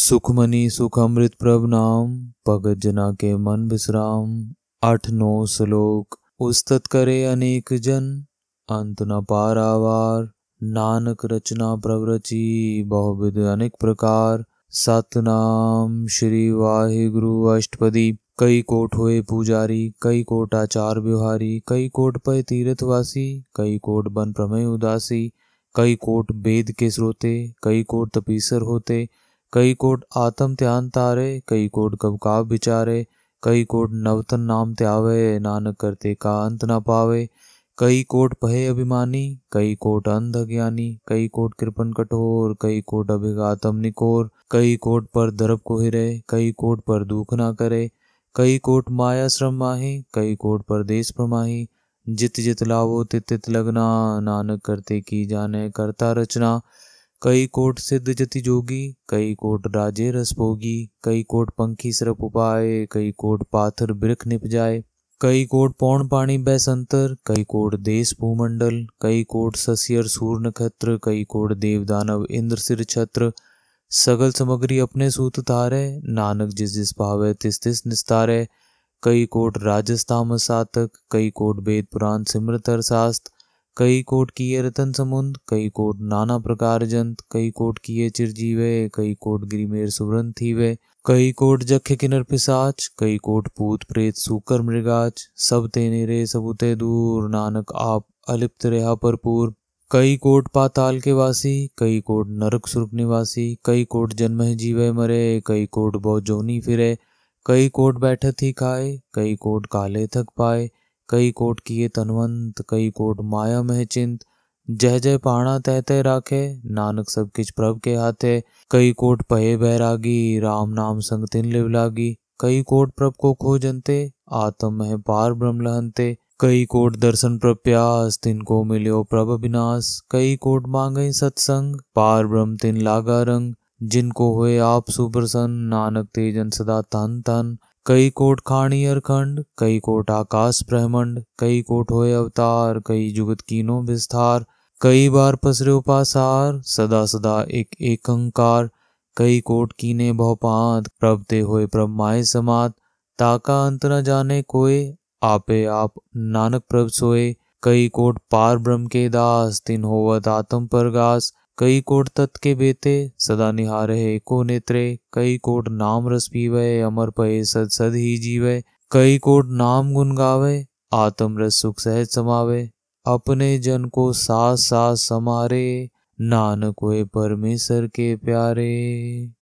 सुखमनी सुखमृत प्रभ नाम भगत जना के मन विश्राम अठ नौ श्लोक उस्तत करे अनेक जन अंत न पारावार नानक रचना प्रवृचि बहुविध अनेक प्रकार सतनाम श्री वाहे गुरु अष्टपदी कई कोट हुए पुजारी कई कोट आचार व्यवहारी कई कोट पे तीर्थवासी कई कोट बन प्रमेय उदासी कई कोट वेद के स्रोते कई कोट तपीसर होते कई कोट आत्म ध्यान तारे कई कोट कबकाब बिचारे कई कोट नवतन नाम त्यावे नानक करते का अंत ना पावे कई कोट पहे अभिमानी कई कोट अंध ज्ञानी कई कोट कृपन कठोर कई कोट अभिघातम निकोर कई कोट पर दरब को हिरे कई कोट पर दुख ना करे कई कोट माया श्रम माही कई कोट पर देश प्रमाही जित जित लावो तित तित लगना नानक करते की जाने करता रचना कई कोट सिद्ध जति जोगी कई कोट राजे रस भोगी कई कोट पंखी सरप उपाय कई कोट पाथर बिरख निप जाए कई कोट पौन पाणी बैसंतर कई कोट देश भूमंडल कई कोट ससियर सूर नक्षत्र कई कोट देवदानव इंद्र सिर छत्र सगल समग्री अपने सूत है नानक जिस जिस भावे तिस तिस निस्तारे कई कोट राजस्थाम सातक कई कोट वेद पुराण सिमृतर शास्त्र कई कोट किए रतन समुंद कई कोट नाना प्रकार जंत कई कोट किए चिरजीवे कई कोट गिरिमेर सुवरन वे कई कोट जखे किनर पिसाच कई कोट पूत प्रेत सूकर मृगाच सब तेने रे सबुते दूर नानक आप अलिप्त रेहा परपूर कई कोट पाताल के वासी कई कोट नरक सुर्ग निवासी कई कोट जन्म जीवे मरे कई कोट बहुजोनी फिरे कई कोट बैठत ही खाए कई कोट काले थक पाए कई कोट किए तनवंत कई कोट माया मह चिंत जय जय पाणा तय तय राखे नानक सब किच प्रभ के हाथे कई कोट पहे बैरागी राम नाम संग तिन लिवलागी कई कोट प्रभ को खोजनते आत्म है पार ब्रह्म लहनते कई कोट दर्शन प्रप्यास तिनको मिलियो प्रभ विनाश कई कोट मांगे सत्संग पार ब्रह्म तिन लागा रंग जिनको हुए आप सुप्रसन्न नानक तेजन सदा तन तन कई कोट खाणी अरखंड कई कोट आकाश ब्रह्मंड कई कोट होय अवतार कई जुगत कीनो विस्तार कई बार पसरे उपासार सदा सदा एक अंकार कई कोट कीने भौपात प्रभते हुए ब्रह्माए समात ताका अंत न जाने कोय आपे आप नानक प्रभ सोए कई कोट पार ब्रह्म के दास तिन होवत आत्म परगास कई कोट तत् के बेते सदा निहार है को नेत्रे कई कोट नाम रस पीवै अमर पहे सद सद ही जीवै कई कोट नाम गुन गावे आत्म रस सुख सहज समावे अपने जन को सास सास समारे नानक हुए परमेश्वर के प्यारे